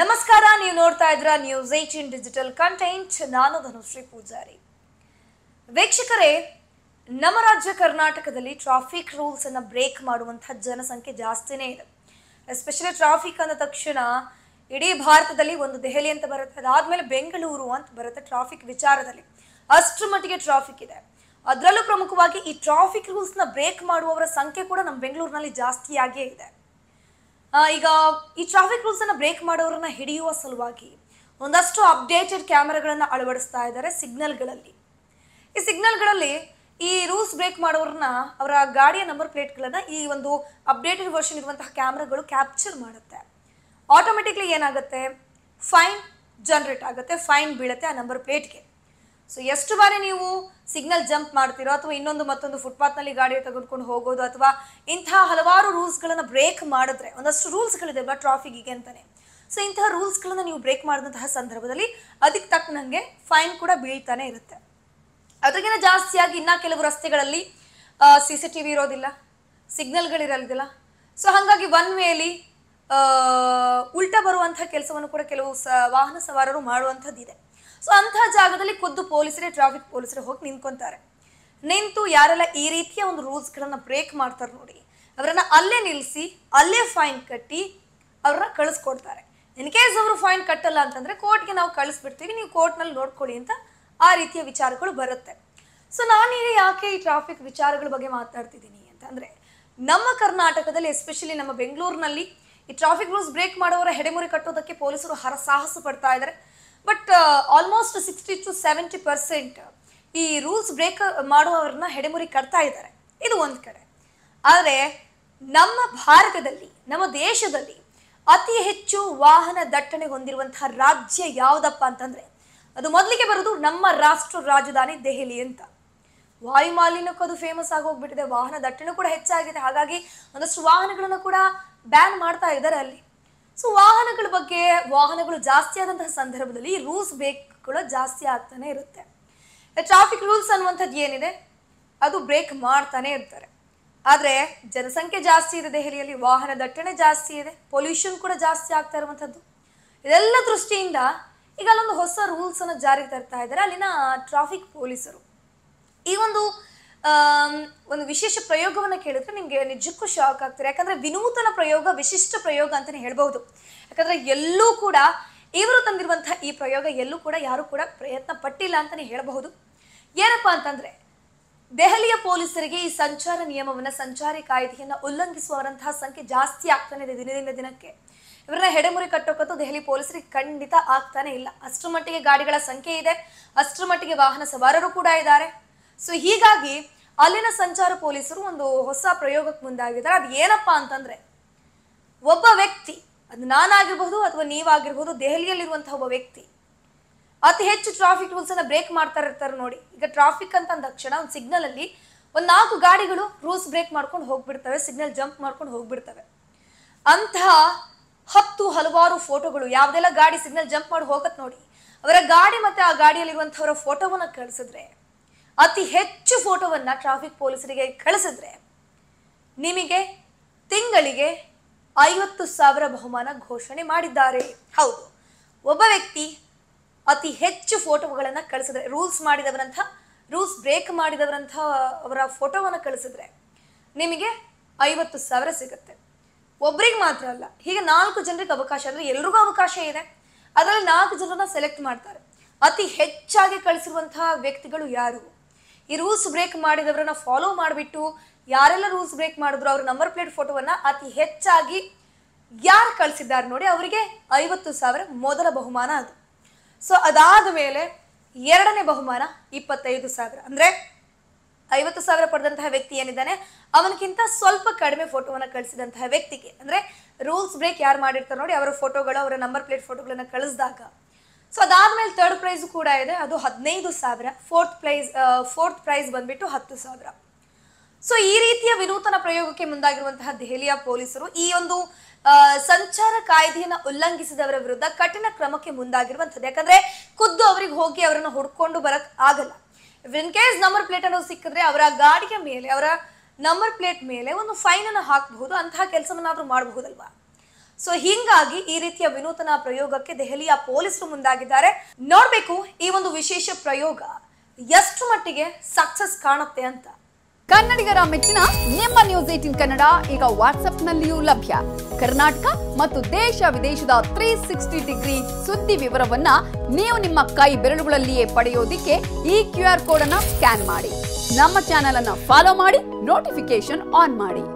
ನಮಸ್ಕಾರ ನೀವು ನೋಡ್ತಾ ಇದ್ರ ನ್ಯೂಸ್ ಏಟೀನ್ ಡಿಜಿಟಲ್ ಕಂಟೆಂಟ್ ನಾನು ಧನುಶ್ರೀ ಪೂಜಾರಿ ವೀಕ್ಷಕರೇ ನಮ್ಮ ರಾಜ್ಯ ಕರ್ನಾಟಕದಲ್ಲಿ ಟ್ರಾಫಿಕ್ ರೂಲ್ಸ್ ಅನ್ನ ಬ್ರೇಕ್ ಮಾಡುವಂತಹ ಜನಸಂಖ್ಯೆ ಜಾಸ್ತಿನೇ ಇದೆ ಎಸ್ಪೆಷಲಿ ಟ್ರಾಫಿಕ್ ಅಂದ ತಕ್ಷಣ ಇಡೀ ಭಾರತದಲ್ಲಿ ಒಂದು ದೆಹಲಿ ಅಂತ ಬರುತ್ತೆ ಅದಾದ್ಮೇಲೆ ಬೆಂಗಳೂರು ಅಂತ ಬರುತ್ತೆ ಟ್ರಾಫಿಕ್ ವಿಚಾರದಲ್ಲಿ ಅಷ್ಟರ ಮಟ್ಟಿಗೆ ಟ್ರಾಫಿಕ್ ಇದೆ ಅದರಲ್ಲೂ ಪ್ರಮುಖವಾಗಿ ಈ ಟ್ರಾಫಿಕ್ ರೂಲ್ಸ್ನ ಬ್ರೇಕ್ ಮಾಡುವವರ ಸಂಖ್ಯೆ ಕೂಡ ನಮ್ಮ ಬೆಂಗಳೂರಿನಲ್ಲಿ ಜಾಸ್ತಿಯಾಗಿಯೇ ಇದೆ ಈಗ ಈ ಟ್ರಾಫಿಕ್ ರೂಲ್ಸ್ ಅನ್ನ ಬ್ರೇಕ್ ಮಾಡೋರನ್ನ ಹಿಡಿಯುವ ಸಲುವಾಗಿ ಒಂದಷ್ಟು ಅಪ್ಡೇಟೆಡ್ ಕ್ಯಾಮೆರಾಗಳನ್ನ ಅಳವಡಿಸ್ತಾ ಇದ್ದಾರೆ ಸಿಗ್ನಲ್ಗಳಲ್ಲಿ ಈ ಸಿಗ್ನಲ್ಗಳಲ್ಲಿ ಈ ರೂಲ್ಸ್ ಬ್ರೇಕ್ ಮಾಡೋರನ್ನ ಅವರ ಗಾಡಿಯ ನಂಬರ್ ಪ್ಲೇಟ್ಗಳನ್ನು ಈ ಒಂದು ಅಪ್ಡೇಟೆಡ್ ವರ್ಷನ್ ಇರುವಂತಹ ಕ್ಯಾಮ್ರಾಗಳು ಕ್ಯಾಪ್ಚರ್ ಮಾಡುತ್ತೆ ಆಟೋಮೆಟಿಕ್ಲಿ ಏನಾಗುತ್ತೆ ಫೈನ್ ಜನರೇಟ್ ಆಗುತ್ತೆ ಫೈನ್ ಬೀಳುತ್ತೆ ಆ ನಂಬರ್ ಪ್ಲೇಟ್ಗೆ ಸೊ ಎಷ್ಟು ಬಾರಿ ನೀವು ಸಿಗ್ನಲ್ ಜಂಪ್ ಮಾಡ್ತಿರೋ ಅಥವಾ ಇನ್ನೊಂದು ಮತ್ತೊಂದು ಫುಟ್ಪಾತ್ನಲ್ಲಿ ಗಾಡಿ ತೆಗೆದುಕೊಂಡು ಹೋಗೋದು ಅಥವಾ ಇಂತಹ ಹಲವಾರು ರೂಲ್ಸ್ಗಳನ್ನು ಬ್ರೇಕ್ ಮಾಡಿದ್ರೆ ಒಂದಷ್ಟು ರೂಲ್ಸ್ಗಳಿದೆ ಬಟ್ ಟ್ರಾಫಿಕ್ಗೆ ಅಂತಾನೆ ಸೊ ಇಂತಹ ರೂಲ್ಸ್ಗಳನ್ನು ನೀವು ಬ್ರೇಕ್ ಮಾಡಿದಂತಹ ಸಂದರ್ಭದಲ್ಲಿ ಅದಕ್ಕೆ ತಕ್ಕ ನನಗೆ ಫೈನ್ ಕೂಡ ಬೀಳ್ತಾನೆ ಇರುತ್ತೆ ಅದಕ್ಕಿಂತ ಜಾಸ್ತಿಯಾಗಿ ಇನ್ನೂ ಕೆಲವು ರಸ್ತೆಗಳಲ್ಲಿ ಸಿ ಸಿ ಟಿ ವಿ ಇರೋದಿಲ್ಲ ಸಿಗ್ನಲ್ಗಳಿರೋದಿಲ್ಲ ಸೊ ಹಾಗಾಗಿ ಒನ್ ವೇಲಿ ಉಲ್ಟಾ ಬರುವಂಥ ಕೆಲಸವನ್ನು ಕೂಡ ಕೆಲವು ಸ ವಾಹನ ಸವಾರರು ಮಾಡುವಂಥದ್ದಿದೆ ಸೊ ಅಂಥ ಜಾಗದಲ್ಲಿ ಖುದ್ದು ಪೊಲೀಸರೇ ಟ್ರಾಫಿಕ್ ಪೊಲೀಸರೇ ಹೋಗಿ ನಿಂತ್ಕೊಂತಾರೆ ನಿಂತು ಯಾರೆಲ್ಲ ಈ ರೀತಿಯ ಒಂದು ರೂಲ್ಸ್ಗಳನ್ನ ಬ್ರೇಕ್ ಮಾಡ್ತಾರೆ ನೋಡಿ ಅವರನ್ನ ಅಲ್ಲೇ ನಿಲ್ಲಿಸಿ ಅಲ್ಲೇ ಫೈನ್ ಕಟ್ಟಿ ಅವ್ರನ್ನ ಕಳಿಸ್ಕೊಡ್ತಾರೆ ಇನ್ ಕೇಸ್ ಅವರು ಫೈನ್ ಕಟ್ಟಲ್ಲ ಅಂತಂದ್ರೆ ಕೋರ್ಟ್ಗೆ ನಾವು ಕಳಿಸ್ಬಿಡ್ತೀವಿ ನೀವು ಕೋರ್ಟ್ನಲ್ಲಿ ನೋಡ್ಕೊಳ್ಳಿ ಅಂತ ಆ ರೀತಿಯ ವಿಚಾರಗಳು ಬರುತ್ತೆ ಸೊ ನಾನೀಗ ಯಾಕೆ ಈ ಟ್ರಾಫಿಕ್ ವಿಚಾರಗಳ ಬಗ್ಗೆ ಮಾತಾಡ್ತಿದ್ದೀನಿ ಅಂತಂದ್ರೆ ನಮ್ಮ ಕರ್ನಾಟಕದಲ್ಲಿ ಎಸ್ಪೆಷಲಿ ನಮ್ಮ ಬೆಂಗಳೂರಿನಲ್ಲಿ ಈ ಟ್ರಾಫಿಕ್ ರೂಲ್ಸ್ ಬ್ರೇಕ್ ಮಾಡೋರ ಹೆಡೆಮುರಿ ಕಟ್ಟೋದಕ್ಕೆ ಪೊಲೀಸರು ಹರ ಸಾಹಸ ಪಡ್ತಾ ಇದ್ದಾರೆ but almost sixty to seventy percent ಈ ರೂಲ್ಸ್ ಬ್ರೇಕ್ ಮಾಡುವವ್ರನ್ನ ಹೆಡೆಮುರಿ ಕಟ್ತಾ ಇದ್ದಾರೆ ಇದು ಒಂದು ಕಡೆ ಆದರೆ ನಮ್ಮ ಭಾರತದಲ್ಲಿ ನಮ್ಮ ದೇಶದಲ್ಲಿ ಅತಿ ಹೆಚ್ಚು ವಾಹನ ದಟ್ಟಣೆ ಹೊಂದಿರುವಂತಹ ರಾಜ್ಯ ಯಾವುದಪ್ಪ ಅಂತಂದ್ರೆ ಅದು ಮೊದಲಿಗೆ ಬರೋದು ನಮ್ಮ ರಾಷ್ಟ್ರ ರಾಜಧಾನಿ ದೆಹಲಿ ಅಂತ ವಾಯು ಮಾಲಿನ್ಯಕ್ಕೂ ಅದು ಫೇಮಸ್ ಆಗಿ ಹೋಗ್ಬಿಟ್ಟಿದೆ ವಾಹನ ದಟ್ಟಣೆ ಕೂಡ ಹೆಚ್ಚಾಗಿದೆ ಹಾಗಾಗಿ ಒಂದಷ್ಟು ವಾಹನಗಳನ್ನು ಕೂಡ ಬ್ಯಾನ್ ಮಾಡ್ತಾ ಇದ್ದಾರೆ ಅಲ್ಲಿ ಸೊ ವಾಹನಗಳ ಬಗ್ಗೆ ವಾಹನಗಳು ಜಾಸ್ತಿ ಆದಂತಹ ಸಂದರ್ಭದಲ್ಲಿ ರೂಲ್ಸ್ ಕೂಡ ಜಾಸ್ತಿ ಆಗ್ತಾನೆ ಇರುತ್ತೆ ಟ್ರಾಫಿಕ್ ರೂಲ್ಸ್ ಅನ್ನುವಂಥದ್ದು ಏನಿದೆ ಅದು ಬ್ರೇಕ್ ಮಾಡ್ತಾನೆ ಇರ್ತಾರೆ ಆದರೆ ಜನಸಂಖ್ಯೆ ಜಾಸ್ತಿ ಇದೆ ದೆಹಲಿಯಲ್ಲಿ ವಾಹನ ದಟ್ಟಣೆ ಜಾಸ್ತಿ ಇದೆ ಪೊಲ್ಯೂಷನ್ ಕೂಡ ಜಾಸ್ತಿ ಆಗ್ತಾ ಇರುವಂಥದ್ದು ಇದೆಲ್ಲ ದೃಷ್ಟಿಯಿಂದ ಈಗ ಅಲ್ಲೊಂದು ಹೊಸ ರೂಲ್ಸನ್ನು ಜಾರಿಗೆ ತರ್ತಾ ಇದ್ದಾರೆ ಅಲ್ಲಿನ ಟ್ರಾಫಿಕ್ ಪೊಲೀಸರು ಈ ಒಂದು ಒಂದು ವಿಶೇಷ ಪ್ರಯೋಗವನ್ನು ಕೇಳಿದ್ರೆ ನಿಮಗೆ ನಿಜಕ್ಕೂ ಶಾಕ್ ಆಗ್ತಾರೆ ಯಾಕಂದ್ರೆ ವಿನೂತನ ಪ್ರಯೋಗ ವಿಶಿಷ್ಟ ಪ್ರಯೋಗ ಅಂತಲೇ ಹೇಳ್ಬಹುದು ಯಾಕಂದ್ರೆ ಎಲ್ಲೂ ಕೂಡ ಇವರು ತಂದಿರುವಂತಹ ಈ ಪ್ರಯೋಗ ಎಲ್ಲೂ ಕೂಡ ಯಾರು ಕೂಡ ಪ್ರಯತ್ನ ಪಟ್ಟಿಲ್ಲ ಅಂತಾನೆ ಹೇಳಬಹುದು ಏನಪ್ಪಾ ಅಂತಂದ್ರೆ ದೆಹಲಿಯ ಪೊಲೀಸರಿಗೆ ಈ ಸಂಚಾರ ನಿಯಮವನ್ನ ಸಂಚಾರಿ ಕಾಯ್ದೆಯನ್ನು ಉಲ್ಲಂಘಿಸುವವರಂತಹ ಸಂಖ್ಯೆ ಜಾಸ್ತಿ ಆಗ್ತಾನೆ ಇದೆ ದಿನದಿಂದ ದಿನಕ್ಕೆ ಇವರನ್ನ ಹೆಡೆಮುರಿ ಕಟ್ಟೋಕಂತೂ ದೆಹಲಿ ಪೊಲೀಸರಿಗೆ ಖಂಡಿತ ಆಗ್ತಾನೆ ಇಲ್ಲ ಅಷ್ಟರ ಮಟ್ಟಿಗೆ ಗಾಡಿಗಳ ಸಂಖ್ಯೆ ಇದೆ ಅಷ್ಟರ ಮಟ್ಟಿಗೆ ವಾಹನ ಸವಾರರು ಕೂಡ ಇದ್ದಾರೆ ಸೊ ಹೀಗಾಗಿ ಅಲ್ಲಿನ ಸಂಚಾರ ಪೊಲೀಸರು ಒಂದು ಹೊಸ ಪ್ರಯೋಗಕ್ಕೆ ಮುಂದಾಗಿದ್ದಾರೆ ಅದು ಏನಪ್ಪಾ ಅಂತಂದ್ರೆ ಒಬ್ಬ ವ್ಯಕ್ತಿ ಅದು ನಾನಾಗಿರ್ಬಹುದು ಅಥವಾ ನೀವಾಗಿರ್ಬಹುದು ದೆಹಲಿಯಲ್ಲಿರುವಂತಹ ಒಬ್ಬ ವ್ಯಕ್ತಿ ಅತಿ ಹೆಚ್ಚು ಟ್ರಾಫಿಕ್ ರೂಲ್ಸ್ ಅನ್ನ ಬ್ರೇಕ್ ಮಾಡ್ತಾ ಇರ್ತಾರೆ ನೋಡಿ ಈಗ ಟ್ರಾಫಿಕ್ ಅಂತ ಅಂದ ತಕ್ಷಣ ಒಂದು ಸಿಗ್ನಲ್ ಅಲ್ಲಿ ಒಂದು ನಾಲ್ಕು ಗಾಡಿಗಳು ರೂಲ್ಸ್ ಬ್ರೇಕ್ ಮಾಡ್ಕೊಂಡು ಹೋಗ್ಬಿಡ್ತವೆ ಸಿಗ್ನಲ್ ಜಂಪ್ ಮಾಡ್ಕೊಂಡು ಹೋಗ್ಬಿಡ್ತವೆ ಅಂತಹ ಹತ್ತು ಹಲವಾರು ಫೋಟೋಗಳು ಯಾವ್ದೆಲ್ಲ ಗಾಡಿ ಸಿಗ್ನಲ್ ಜಂಪ್ ಮಾಡಿ ಹೋಗತ್ ನೋಡಿ ಅವರ ಗಾಡಿ ಮತ್ತೆ ಆ ಗಾಡಿಯಲ್ಲಿರುವಂಥವರ ಫೋಟೋವನ್ನ ಕಳಿಸಿದ್ರೆ ಅತಿ ಹೆಚ್ಚು ಫೋಟೋವನ್ನ ಟ್ರಾಫಿಕ್ ಪೊಲೀಸರಿಗೆ ಕಳಿಸಿದ್ರೆ ನಿಮಗೆ ತಿಂಗಳಿಗೆ ಐವತ್ತು ಸಾವಿರ ಬಹುಮಾನ ಘೋಷಣೆ ಮಾಡಿದ್ದಾರೆ ಹೌದು ಒಬ್ಬ ವ್ಯಕ್ತಿ ಅತಿ ಹೆಚ್ಚು ಫೋಟೋಗಳನ್ನು ಕಳಿಸಿದ್ರೆ ರೂಲ್ಸ್ ಮಾಡಿದವರಂಥ ರೂಲ್ಸ್ ಬ್ರೇಕ್ ಮಾಡಿದವರಂಥ ಅವರ ಫೋಟೋವನ್ನು ಕಳಿಸಿದ್ರೆ ನಿಮಗೆ ಐವತ್ತು ಸಾವಿರ ಸಿಗುತ್ತೆ ಒಬ್ರಿಗೆ ಮಾತ್ರ ಅಲ್ಲ ಹೀಗೆ ನಾಲ್ಕು ಜನರಿಗೆ ಅವಕಾಶ ಅಂದರೆ ಎಲ್ರಿಗೂ ಅವಕಾಶ ಇದೆ ಅದರಲ್ಲಿ ನಾಲ್ಕು ಜನರನ್ನ ಸೆಲೆಕ್ಟ್ ಮಾಡ್ತಾರೆ ಅತಿ ಹೆಚ್ಚಾಗಿ ಕಳಿಸಿರುವಂತಹ ವ್ಯಕ್ತಿಗಳು ಯಾರು ಈ ರೂಲ್ಸ್ ಬ್ರೇಕ್ ಮಾಡಿದವರನ್ನ ಫಾಲೋ ಮಾಡಿಬಿಟ್ಟು ಯಾರೆಲ್ಲ ರೂಲ್ಸ್ ಬ್ರೇಕ್ ಮಾಡಿದ್ರು ಅವ್ರ ನಂಬರ್ ಪ್ಲೇಟ್ ಫೋಟೋವನ್ನ ಅತಿ ಹೆಚ್ಚಾಗಿ ಯಾರು ಕಳಿಸಿದ್ದಾರೆ ನೋಡಿ ಅವರಿಗೆ ಐವತ್ತು ಸಾವಿರ ಮೊದಲ ಬಹುಮಾನ ಅದು ಸೊ ಅದಾದ ಮೇಲೆ ಎರಡನೇ ಬಹುಮಾನ ಇಪ್ಪತ್ತೈದು ಸಾವಿರ ಅಂದ್ರೆ ಐವತ್ತು ಸಾವಿರ ಪಡೆದಂತಹ ವ್ಯಕ್ತಿ ಏನಿದ್ದಾನೆ ಅವನಕ್ಕಿಂತ ಸ್ವಲ್ಪ ಕಡಿಮೆ ಫೋಟೋವನ್ನು ಕಳಿಸಿದಂತಹ ವ್ಯಕ್ತಿಗೆ ಅಂದ್ರೆ ರೂಲ್ಸ್ ಬ್ರೇಕ್ ಯಾರು ಮಾಡಿರ್ತಾರೆ ನೋಡಿ ಅವರ ಫೋಟೋಗಳು ಅವರ ನಂಬರ್ ಪ್ಲೇಟ್ ಫೋಟೋಗಳನ್ನು ಕಳಿಸಿದಾಗ ಸೊ ಅದಾದ್ಮೇಲೆ ಥರ್ಡ್ ಪ್ರೈಸ್ ಕೂಡ ಇದೆ ಅದು ಹದಿನೈದು ಸಾವಿರ ಫೋರ್ತ್ ಪ್ರೈಸ್ ಫೋರ್ತ್ ಪ್ರೈಸ್ ಬಂದ್ಬಿಟ್ಟು ಹತ್ತು ಸಾವಿರ ಸೊ ಈ ರೀತಿಯ ವಿನೂತನ ಪ್ರಯೋಗಕ್ಕೆ ಮುಂದಾಗಿರುವಂತಹ ದೆಹಲಿಯ ಪೊಲೀಸರು ಈ ಒಂದು ಸಂಚಾರ ಕಾಯ್ದೆಯನ್ನ ಉಲ್ಲಂಘಿಸಿದವರ ವಿರುದ್ಧ ಕಠಿಣ ಕ್ರಮಕ್ಕೆ ಮುಂದಾಗಿರುವಂಥದ್ದು ಯಾಕಂದ್ರೆ ಖುದ್ದು ಅವರಿಗೆ ಹೋಗಿ ಅವರನ್ನು ಹುಡ್ಕೊಂಡು ಬರಕ್ ಆಗಲ್ಲ ಇನ್ ಕೇಸ್ ನಂಬರ್ ಪ್ಲೇಟ್ ಅನ್ನೋದು ಸಿಕ್ಕಿದ್ರೆ ಅವರ ಗಾಡಿಯ ಮೇಲೆ ಅವರ ನಂಬರ್ ಪ್ಲೇಟ್ ಮೇಲೆ ಒಂದು ಫೈನ್ ಅನ್ನು ಹಾಕಬಹುದು ಅಂತಹ ಕೆಲಸವನ್ನಾದ್ರೂ ಮಾಡಬಹುದಲ್ವಾ ಸೊ ಹೀಗಾಗಿ ಈ ರೀತಿಯ ವಿನೂತನ ಪ್ರಯೋಗಕ್ಕೆ ದೆಹಲಿಯ ಪೊಲೀಸರು ಮುಂದಾಗಿದ್ದಾರೆ ನೋಡ್ಬೇಕು ಈ ಒಂದು ವಿಶೇಷ ಪ್ರಯೋಗ ಎಷ್ಟು ಮಟ್ಟಿಗೆ ಸಕ್ಸಸ್ ಕಾಣುತ್ತೆ ಅಂತ ಕನ್ನಡಿಗರ ಮೆಚ್ಚಿನ ನಿಮ್ಮ ನ್ಯೂಸ್ ಏಟಿನ್ ಕನ್ನಡ ಈಗ ನಲ್ಲಿಯೂ ಲಭ್ಯ ಕರ್ನಾಟಕ ಮತ್ತು ದೇಶ ವಿದೇಶದ ತ್ರೀ ಸಿಕ್ಸ್ಟಿ ಡಿಗ್ರಿ ಸುದ್ದಿ ವಿವರವನ್ನ ನೀವು ನಿಮ್ಮ ಕೈ ಬೆರಳುಗಳಲ್ಲಿಯೇ ಪಡೆಯೋದಿಕ್ಕೆ ಈ ಕ್ಯೂ ಆರ್ ಕೋಡ್ ಅನ್ನ ಸ್ಕ್ಯಾನ್ ಮಾಡಿ ನಮ್ಮ ಚಾನೆಲ್ ಅನ್ನ ಫಾಲೋ ಮಾಡಿ ನೋಟಿಫಿಕೇಶನ್ ಆನ್ ಮಾಡಿ